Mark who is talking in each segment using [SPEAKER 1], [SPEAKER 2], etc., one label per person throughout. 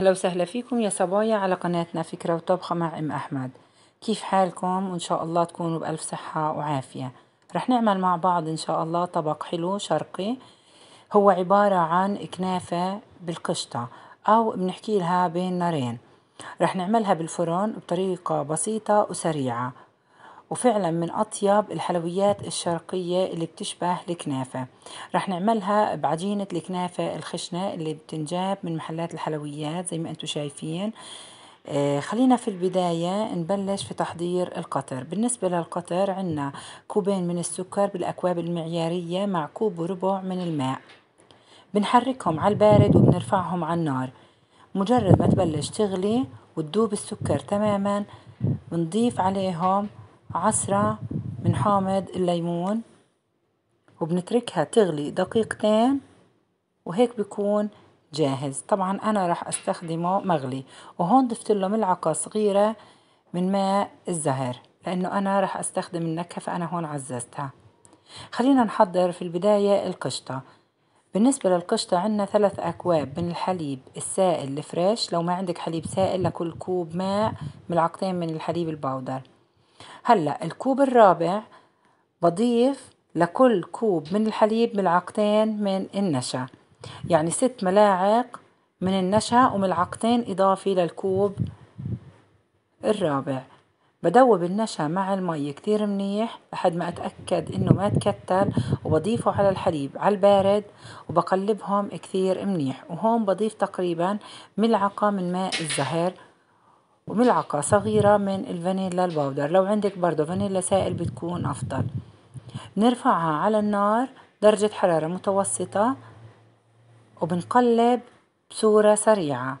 [SPEAKER 1] أهلا وسهلا فيكم يا صبايا على قناتنا فكرة وطبخة مع أم أحمد كيف حالكم وإن شاء الله تكونوا بألف صحة وعافية رح نعمل مع بعض إن شاء الله طبق حلو شرقي هو عبارة عن كنافة بالقشطة أو بنحكي لها بين نارين رح نعملها بالفرن بطريقة بسيطة وسريعة وفعلا من أطيب الحلويات الشرقية اللي بتشبه الكنافة رح نعملها بعجينة الكنافة الخشنة اللي بتنجاب من محلات الحلويات زي ما انتم شايفين آه، خلينا في البداية نبلش في تحضير القطر بالنسبة للقطر عنا كوبين من السكر بالأكواب المعيارية مع كوب وربع من الماء بنحركهم على البارد وبنرفعهم على النار مجرد ما تبلش تغلي وتدوب السكر تماما بنضيف عليهم عصرة من حامض الليمون وبنتركها تغلي دقيقتين وهيك بيكون جاهز طبعا انا راح استخدمه مغلي وهون ضفت له ملعقة صغيرة من ماء الزهر لانه انا راح استخدم النكهة فانا هون عززتها خلينا نحضر في البداية القشطة بالنسبة للقشطة عندنا ثلاث أكواب من الحليب السائل الفريش لو ما عندك حليب سائل لكل كوب ماء ملعقتين من الحليب الباودر هلا الكوب الرابع بضيف لكل كوب من الحليب ملعقتين من النشا يعني ست ملاعق من النشا وملعقتين إضافي للكوب الرابع بدوب النشا مع المي كتير منيح لحد ما أتأكد إنه ما تكتل وبضيفه على الحليب على البارد وبقلبهم كتير منيح وهون بضيف تقريبا ملعقة من ماء الزهر وملعقة صغيرة من الفانيلا البودر لو عندك برضو فانيلا سائل بتكون أفضل بنرفعها على النار درجة حرارة متوسطة وبنقلب بصورة سريعة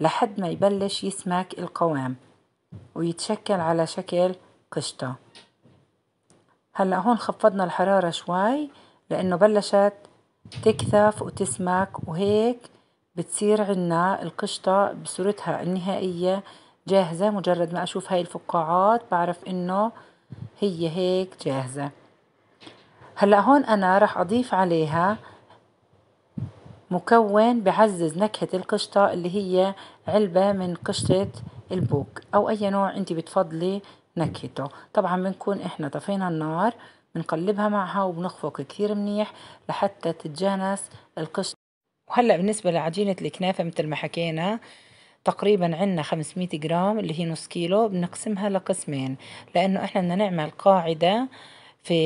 [SPEAKER 1] لحد ما يبلش يسمك القوام ويتشكل على شكل قشطة هلأ هون خفضنا الحرارة شوي لأنه بلشت تكثف وتسمك وهيك بتصير عنا القشطة بصورتها النهائية جاهزة مجرد ما أشوف هاي الفقاعات بعرف إنه هي هيك جاهزة هلأ هون أنا رح أضيف عليها مكون بعزز نكهة القشطة اللي هي علبة من قشطة البوك أو أي نوع أنت بتفضلي نكهته طبعا بنكون إحنا طفينا النار بنقلبها معها وبنخفق كثير منيح لحتى تتجانس القشطة وهلأ بالنسبة لعجينة الكنافة مثل ما حكينا تقريبا عندنا 500 جرام اللي هي نص كيلو بنقسمها لقسمين لأنه إحنا بدنا نعمل قاعدة في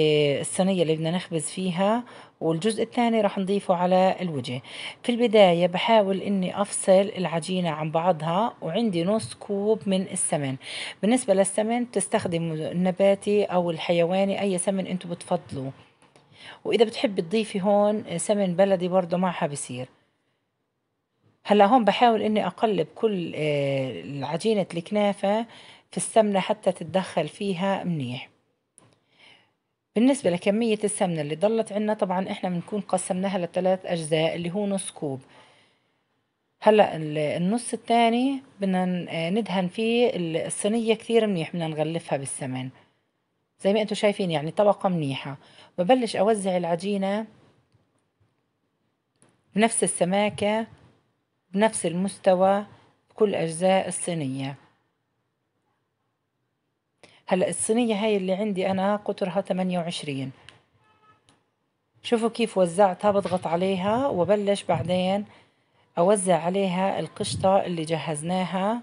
[SPEAKER 1] الصينية اللي بدنا نخبز فيها والجزء الثاني راح نضيفه على الوجه في البداية بحاول اني افصل العجينة عن بعضها وعندي نص كوب من السمن بالنسبة للسمن بتستخدموا النباتي او الحيواني اي سمن انتم بتفضلوا واذا بتحب تضيفي هون سمن بلدي برضه معها بصير هلا هون بحاول اني اقلب كل آه، عجينة الكنافة في السمنة حتى تتدخل فيها منيح بالنسبة لكمية السمنة اللي ضلت عنا طبعا احنا بنكون قسمناها لثلاث اجزاء اللي هو نص كوب هلا النص الثاني بدنا آه، ندهن فيه الصينية كثير منيح بدنا نغلفها بالسمن زي ما انتم شايفين يعني طبقة منيحة ببلش اوزع العجينة بنفس السماكة بنفس المستوى بكل أجزاء الصينية هلأ الصينية هاي اللي عندي أنا قطرها 28 شوفوا كيف وزعتها بضغط عليها وبلش بعدين أوزع عليها القشطة اللي جهزناها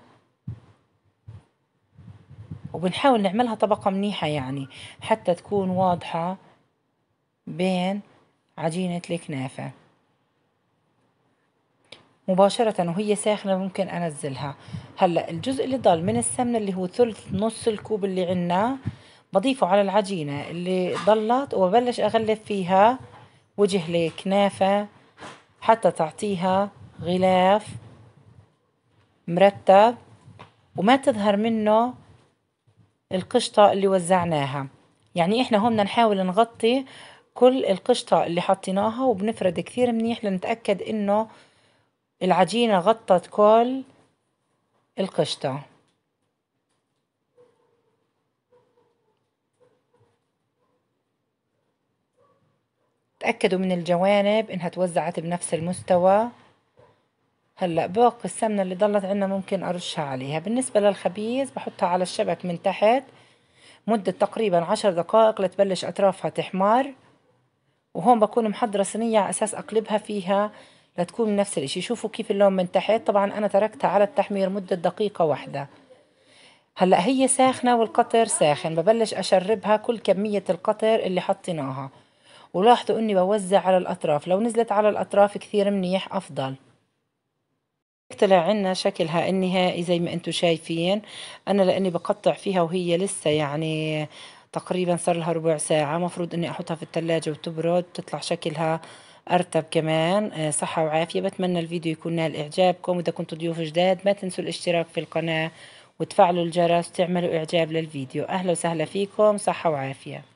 [SPEAKER 1] وبنحاول نعملها طبقة منيحة يعني حتى تكون واضحة بين عجينة الكنافة مباشرة وهي ساخنة ممكن أنزلها هلأ الجزء اللي ضل من السمنة اللي هو ثلث نص الكوب اللي عنا بضيفه على العجينة اللي ضلت وببلش أغلف فيها وجه لكنافة حتى تعطيها غلاف مرتب وما تظهر منه القشطة اللي وزعناها يعني احنا هون نحاول نغطي كل القشطة اللي حطيناها وبنفرد كثير منيح لنتأكد انه العجينة غطت كل القشطة تأكدوا من الجوانب إنها توزعت بنفس المستوى هلا باقي السمنة اللي ضلت عنا ممكن أرشها عليها بالنسبة للخبيز بحطها على الشبك من تحت مدة تقريبا عشر دقائق لتبلش أطرافها تحمر وهون بكون محضرة صينية على أساس أقلبها فيها لتكون نفس الشيء شوفوا كيف اللون من تحت طبعا انا تركتها على التحمير مدة دقيقة واحدة هلا هي ساخنة والقطر ساخن ببلش اشربها كل كمية القطر اللي حطيناها ولاحظوا اني بوزع على الاطراف لو نزلت على الاطراف كثير منيح افضل طلع عنا شكلها النهائي زي ما انتم شايفين انا لاني بقطع فيها وهي لسه يعني تقريبا صار لها ربع ساعة مفروض اني احطها في الثلاجة وتبرد تطلع شكلها أرتب كمان آه، صحة وعافية بتمنى الفيديو يكون نال إعجابكم وإذا كنتوا ضيوف جداد ما تنسوا الاشتراك في القناة وتفعلوا الجرس وتعملوا إعجاب للفيديو أهلا وسهلا فيكم صحة وعافية